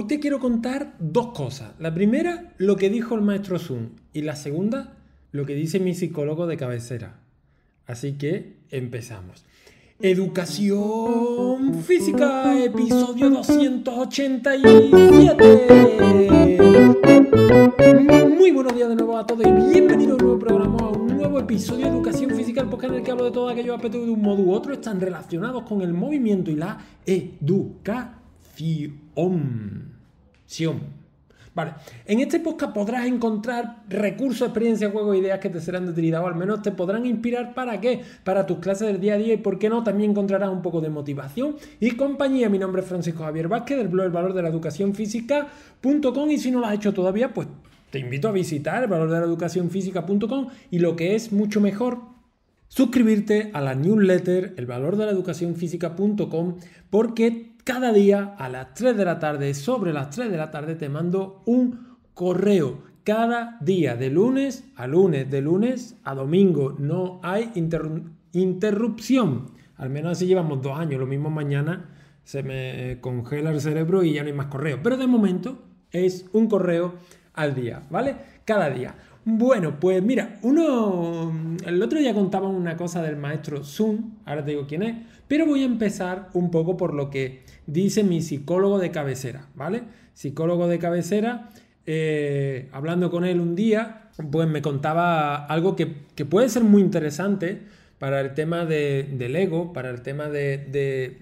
Hoy te quiero contar dos cosas. La primera, lo que dijo el maestro Zoom. Y la segunda, lo que dice mi psicólogo de cabecera. Así que empezamos. Educación física, episodio 287. Muy buenos días de nuevo a todos y bienvenidos a un nuevo programa, a un nuevo episodio de Educación Física, porque en el que hablo de todos aquellos aspectos de un modo u otro están relacionados con el movimiento y la educación. Vale. En este podcast podrás encontrar recursos, experiencias, juegos, ideas que te serán de utilidad o al menos te podrán inspirar para qué, para tus clases del día a día y por qué no, también encontrarás un poco de motivación y compañía. Mi nombre es Francisco Javier Vázquez del blog El Valor de la Educación Física.com y si no lo has hecho todavía, pues te invito a visitar el valor de la educación física.com y lo que es mucho mejor, suscribirte a la newsletter el valor de la educación física.com porque cada día a las 3 de la tarde, sobre las 3 de la tarde, te mando un correo. Cada día, de lunes a lunes, de lunes a domingo. No hay interrupción. Al menos así llevamos dos años. Lo mismo mañana se me eh, congela el cerebro y ya no hay más correo. Pero de momento es un correo al día, ¿vale? Cada día. Bueno, pues mira, uno. El otro día contaba una cosa del maestro Zoom, ahora te digo quién es, pero voy a empezar un poco por lo que dice mi psicólogo de cabecera, ¿vale? Psicólogo de cabecera, eh, hablando con él un día, pues me contaba algo que, puede ser muy interesante para el tema de, del ego, para el tema de,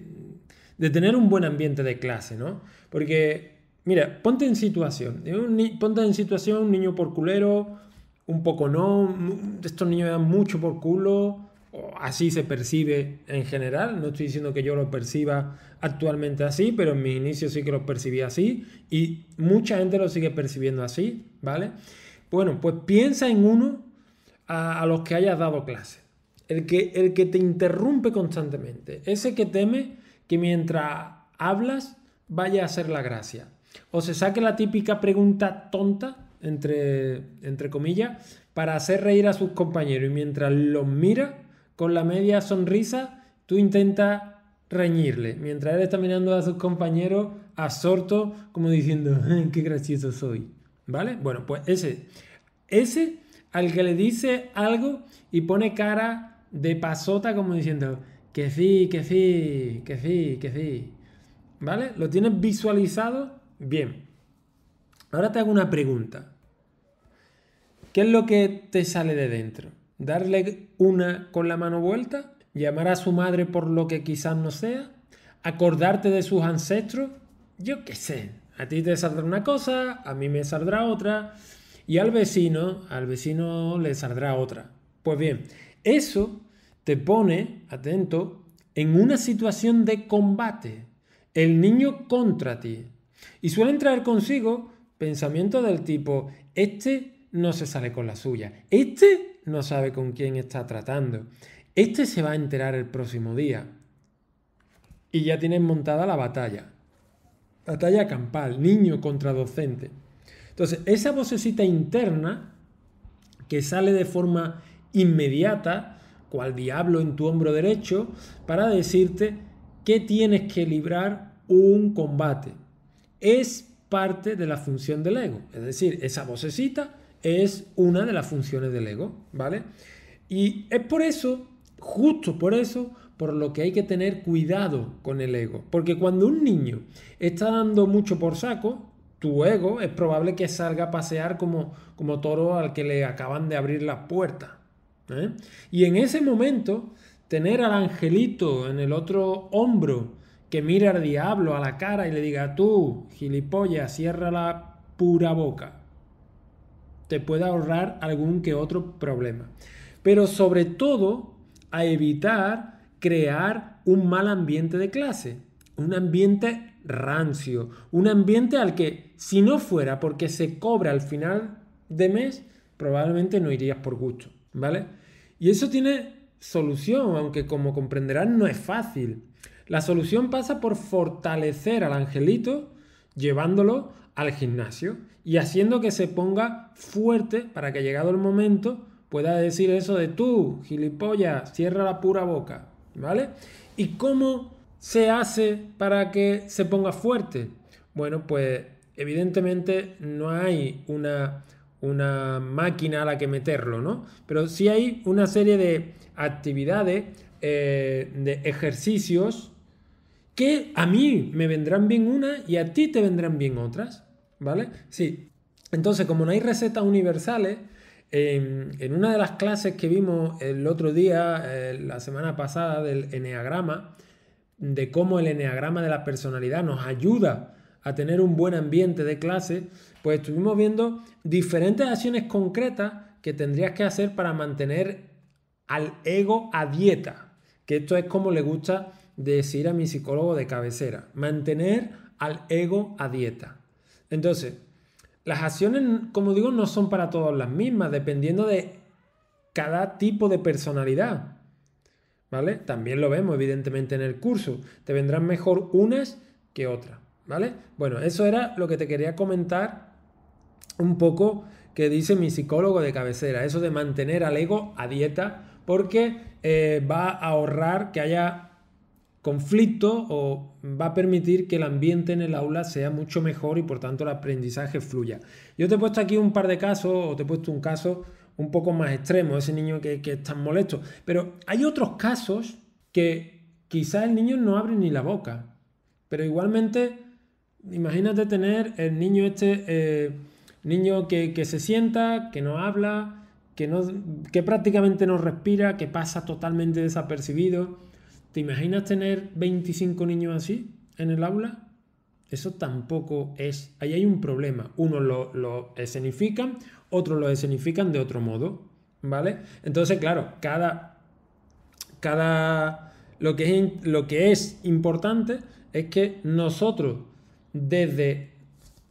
de tener un buen ambiente de clase, ¿no? Porque Mira, ponte en situación. Ponte en situación un niño por culero, un poco no, estos niños dan mucho por culo, así se percibe en general, no estoy diciendo que yo lo perciba actualmente así, pero en mi inicio sí que lo percibí así y mucha gente lo sigue percibiendo así, ¿vale? Bueno, pues piensa en uno a, los que hayas dado clase, el que, el que te interrumpe constantemente, ese que teme que mientras hablas vaya a hacer la gracia, o se saque la típica pregunta tonta entre, entre comillas, para hacer reír a sus compañeros. Y mientras los mira con la media sonrisa, tú intentas reñirle. Mientras él está mirando a sus compañeros Asorto, como diciendo, qué gracioso soy. ¿Vale? Bueno, pues ese. Ese al que le dice algo y pone cara de pasota como diciendo, que sí, que sí, que sí, que sí. ¿Vale? ¿Lo tienes visualizado? Bien. Ahora te hago una pregunta. ¿Qué es lo que te sale de dentro? ¿Darle una con la mano vuelta? ¿Llamar a su madre por lo que quizás no sea? ¿Acordarte de sus ancestros? Yo qué sé. A ti te saldrá una cosa, a mí me saldrá otra. Y al vecino, al vecino le saldrá otra. Pues bien, eso te pone, atento, en una situación de combate. El niño contra ti. Y suele entrar consigo Pensamiento del tipo, este no se sale con la suya, este no sabe con quién está tratando, este se va a enterar el próximo día. Y ya tienes montada la batalla. Batalla campal, niño contra docente. Entonces, esa vocecita interna que sale de forma inmediata, cual diablo en tu hombro derecho, para decirte que tienes que librar un combate. Es parte de la función del ego. Es decir, esa vocecita es una de las funciones del ego, ¿vale? Y es por eso, justo por eso, por lo que hay que tener cuidado con el ego. Porque cuando un niño está dando mucho por saco, tu ego es probable que salga a pasear como, como toro al que le acaban de abrir la puerta. ¿eh? Y en ese momento, tener al angelito en el otro hombro que mire al diablo a la cara y le diga, tú, gilipollas, cierra la pura boca. Te puede ahorrar algún que otro problema. Pero sobre todo a evitar crear un mal ambiente de clase, un ambiente rancio, un ambiente al que si no fuera porque se cobra al final de mes, probablemente no irías por gusto, ¿vale? Y eso tiene solución, aunque como comprenderán no es fácil. La solución pasa por fortalecer al angelito llevándolo al gimnasio y haciendo que se ponga fuerte para que llegado el momento pueda decir eso de tú, gilipollas, cierra la pura boca, ¿vale? ¿Y cómo se hace para que se ponga fuerte? Bueno, pues evidentemente no hay una, máquina a la que meterlo, ¿no? Pero sí hay una serie de actividades, eh, de ejercicios que a mí me vendrán bien unas y a ti te vendrán bien otras, ¿vale? Sí. Entonces, como no hay recetas universales, en, una de las clases que vimos el otro día, eh, la semana pasada, del eneagrama, de cómo el eneagrama de la personalidad nos ayuda a tener un buen ambiente de clase, pues estuvimos viendo diferentes acciones concretas que tendrías que hacer para mantener al ego a dieta, que esto es como le gusta decir a mi psicólogo de cabecera, mantener al ego a dieta. Entonces, las acciones, como digo, no son para todas las mismas, dependiendo de cada tipo de personalidad. ¿Vale? También lo vemos, evidentemente, en el curso. Te vendrán mejor unas que otras. ¿Vale? Bueno, eso era lo que te quería comentar un poco que dice mi psicólogo de cabecera, eso de mantener al ego a dieta, porque eh, va a ahorrar que haya conflicto o va a permitir que el ambiente en el aula sea mucho mejor y por tanto el aprendizaje fluya. Yo te he puesto aquí un par de casos o te he puesto un caso un poco más extremo, ese niño que, que es tan molesto, pero hay otros casos que quizá el niño no abre ni la boca, pero igualmente imagínate tener el niño este, eh, niño que, se sienta, que no habla, que, no, que prácticamente no respira, que pasa totalmente desapercibido ¿Te imaginas tener 25 niños así en el aula? Eso tampoco es. Ahí hay un problema. Unos lo, lo escenifican, otros lo escenifican de otro modo. ¿Vale? Entonces, claro, cada. Cada. Lo que es, lo que es importante es que nosotros, desde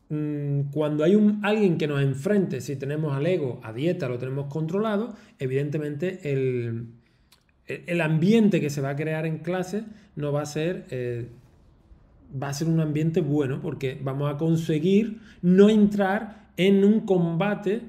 mm, cuando hay un, alguien que nos enfrente, si tenemos al ego a dieta, lo tenemos controlado, evidentemente el, el ambiente que se va a crear en clase no va a ser... Eh, va a ser un ambiente bueno porque vamos a conseguir no entrar en un combate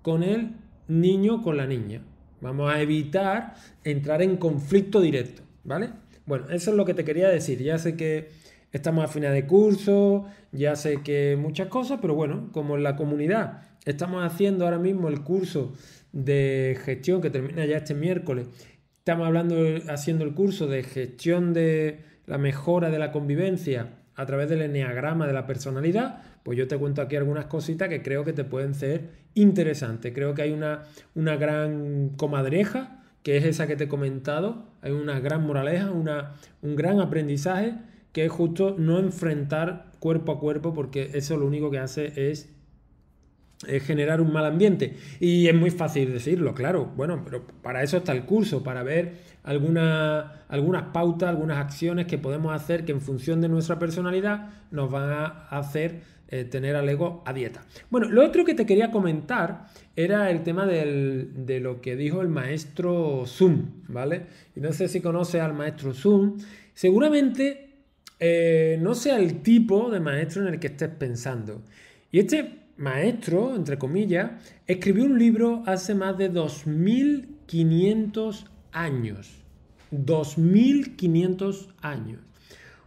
con el niño, con la niña. Vamos a evitar entrar en conflicto directo, ¿vale? Bueno, eso es lo que te quería decir. Ya sé que estamos a final de curso, ya sé que muchas cosas, pero bueno, como en la comunidad estamos haciendo ahora mismo el curso de gestión que termina ya este miércoles estamos hablando, haciendo el curso de gestión de la mejora de la convivencia a través del enneagrama de la personalidad, pues yo te cuento aquí algunas cositas que creo que te pueden ser interesantes. Creo que hay una, una gran comadreja, que es esa que te he comentado, hay una gran moraleja, una, un gran aprendizaje, que es justo no enfrentar cuerpo a cuerpo, porque eso lo único que hace es generar un mal ambiente. Y es muy fácil decirlo, claro. Bueno, pero para eso está el curso, para ver algunas algunas pautas, algunas acciones que podemos hacer que en función de nuestra personalidad nos van a hacer eh, tener al ego a dieta. Bueno, lo otro que te quería comentar era el tema de lo que dijo el maestro Zoom, ¿vale? Y no sé si conoces al maestro Zoom. Seguramente eh, no sea el tipo de maestro en el que estés pensando. Y este maestro, entre comillas, escribió un libro hace más de 2.500 años. 2.500 años.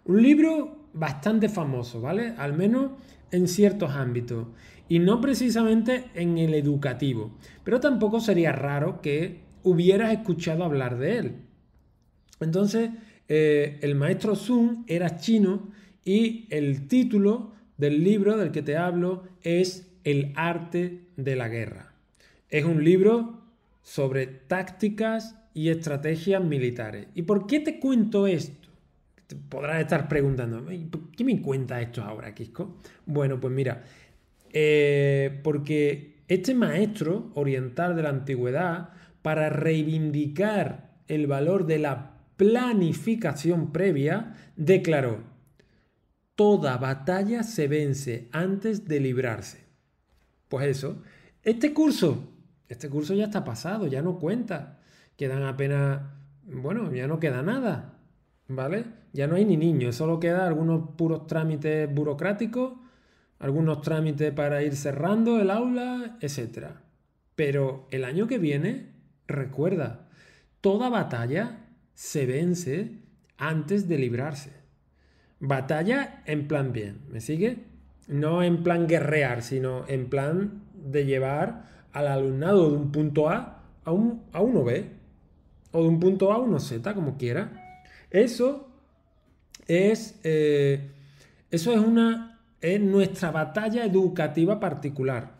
Un libro bastante famoso, ¿vale? Al menos en ciertos ámbitos. Y no precisamente en el educativo. Pero tampoco sería raro que hubieras escuchado hablar de él. Entonces, eh, el maestro Sun era chino y el título del libro del que te hablo es El arte de la guerra. Es un libro sobre tácticas y estrategias militares. ¿Y por qué te cuento esto? Te podrás estar preguntando, qué me cuenta esto ahora, Quisco? Bueno, pues mira, eh, porque este maestro oriental de la antigüedad, para reivindicar el valor de la planificación previa, declaró, toda batalla se vence antes de librarse. Pues eso, este curso, este curso ya está pasado, ya no cuenta. Quedan apenas, bueno, ya no queda nada, ¿vale? Ya no hay ni niños, solo queda algunos puros trámites burocráticos, algunos trámites para ir cerrando el aula, etc. Pero el año que viene, recuerda, toda batalla se vence antes de librarse batalla en plan bien, ¿me sigue? No en plan guerrear, sino en plan de llevar al alumnado de un punto A a, un, uno B o de un punto A a uno Z, como quiera. Eso es, eh, eso es, una, es nuestra batalla educativa particular.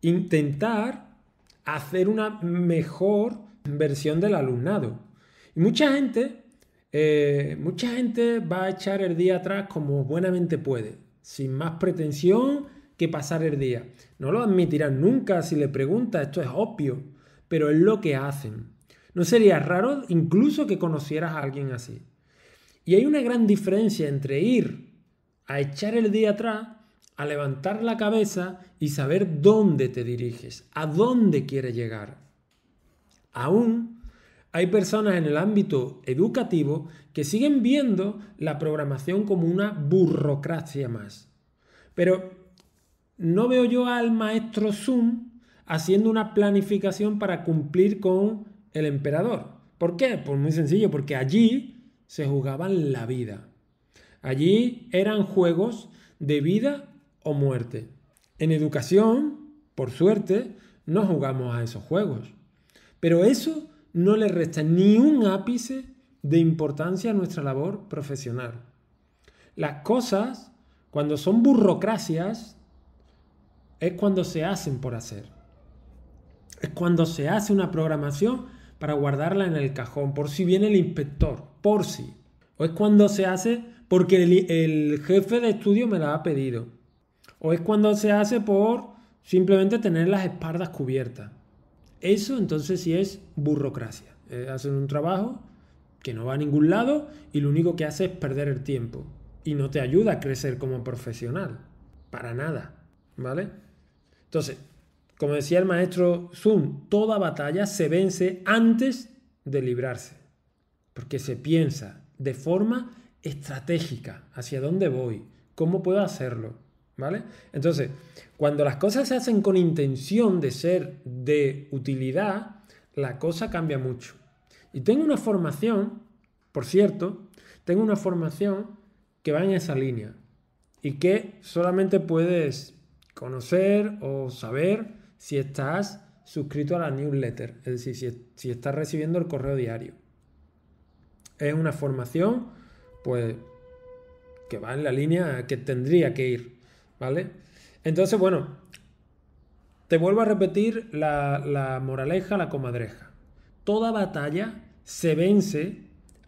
Intentar hacer una mejor versión del alumnado. Y mucha gente eh, mucha gente va a echar el día atrás como buenamente puede, sin más pretensión que pasar el día. No lo admitirán nunca si le preguntas, esto es obvio, pero es lo que hacen. No sería raro incluso que conocieras a alguien así. Y hay una gran diferencia entre ir a echar el día atrás, a levantar la cabeza y saber dónde te diriges, a dónde quieres llegar. Aún hay personas en el ámbito educativo que siguen viendo la programación como una burocracia más. Pero no veo yo al maestro Zoom haciendo una planificación para cumplir con el emperador. ¿Por qué? Pues muy sencillo, porque allí se jugaban la vida. Allí eran juegos de vida o muerte. En educación, por suerte, no jugamos a esos juegos. Pero eso no le resta ni un ápice de importancia a nuestra labor profesional. Las cosas, cuando son burocracias, es cuando se hacen por hacer. Es cuando se hace una programación para guardarla en el cajón, por si viene el inspector, por si. O es cuando se hace porque el, el jefe de estudio me la ha pedido. O es cuando se hace por simplemente tener las espaldas cubiertas. Eso entonces sí es burocracia. Eh, hacen un trabajo que no va a ningún lado y lo único que hace es perder el tiempo. Y no te ayuda a crecer como profesional. Para nada. ¿Vale? Entonces, como decía el maestro zoom toda batalla se vence antes de librarse. Porque se piensa de forma estratégica hacia dónde voy, cómo puedo hacerlo. Entonces, cuando las cosas se hacen con intención de ser de utilidad, la cosa cambia mucho. Y tengo una formación, por cierto, tengo una formación que va en esa línea y que solamente puedes conocer o saber si estás suscrito a la newsletter, es decir, si, si estás recibiendo el correo diario. Es una formación, pues, que va en la línea que tendría que ir ¿Vale? Entonces, bueno, te vuelvo a repetir la, moraleja, la comadreja. Toda batalla se vence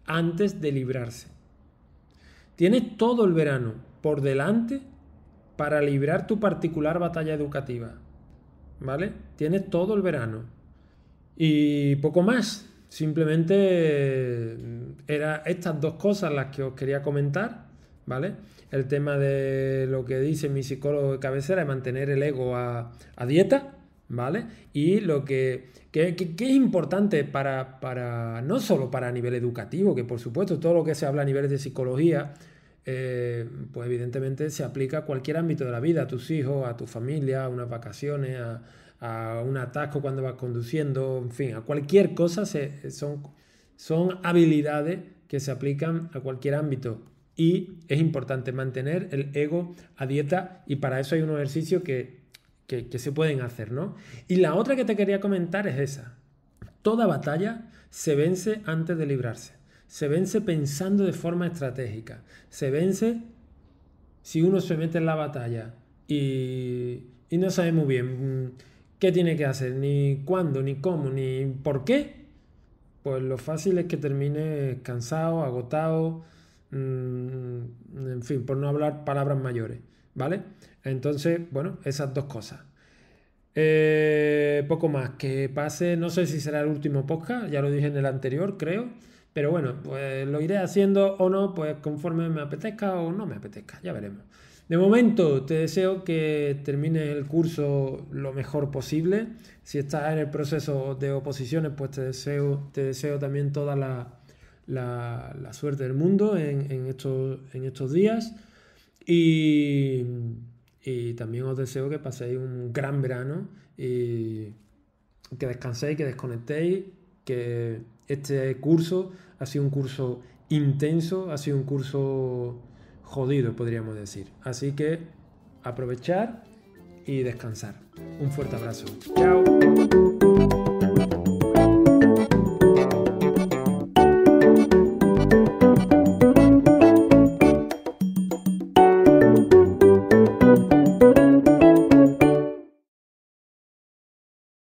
antes de librarse. Tienes todo el verano por delante para librar tu particular batalla educativa. ¿Vale? Tienes todo el verano. Y poco más. Simplemente eh, eran estas dos cosas las que os quería comentar. ¿vale? El tema de lo que dice mi psicólogo de cabecera es mantener el ego a, dieta, ¿vale? Y lo que, es importante para, no solo para nivel educativo, que por supuesto todo lo que se habla a niveles de psicología, eh, pues evidentemente se aplica a cualquier ámbito de la vida, a tus hijos, a tu familia, a unas vacaciones, a, un atasco cuando vas conduciendo, en fin, a cualquier cosa son, son habilidades que se aplican a cualquier ámbito y es importante mantener el ego a dieta y para eso hay un ejercicio que, se pueden hacer, ¿no? Y la otra que te quería comentar es esa. Toda batalla se vence antes de librarse. Se vence pensando de forma estratégica. Se vence si uno se mete en la batalla y, y no sabe muy bien mm, qué tiene que hacer, ni cuándo, ni cómo, ni por qué, pues lo fácil es que termine cansado, agotado, Mm, en fin, por no hablar palabras mayores, ¿vale? Entonces, bueno, esas dos cosas. Eh, poco más, que pase, no sé si será el último podcast, ya lo dije en el anterior, creo, pero bueno, pues lo iré haciendo o no, pues conforme me apetezca o no me apetezca, ya veremos. De momento, te deseo que termine el curso lo mejor posible. Si estás en el proceso de oposiciones, pues te deseo, te deseo también toda la la, suerte del mundo en, estos, días. Y, y, también os deseo que paséis un gran verano y que descanséis, que desconectéis, que este curso ha sido un curso intenso, ha sido un curso jodido, podríamos decir. Así que aprovechar y descansar. Un fuerte abrazo. Chao.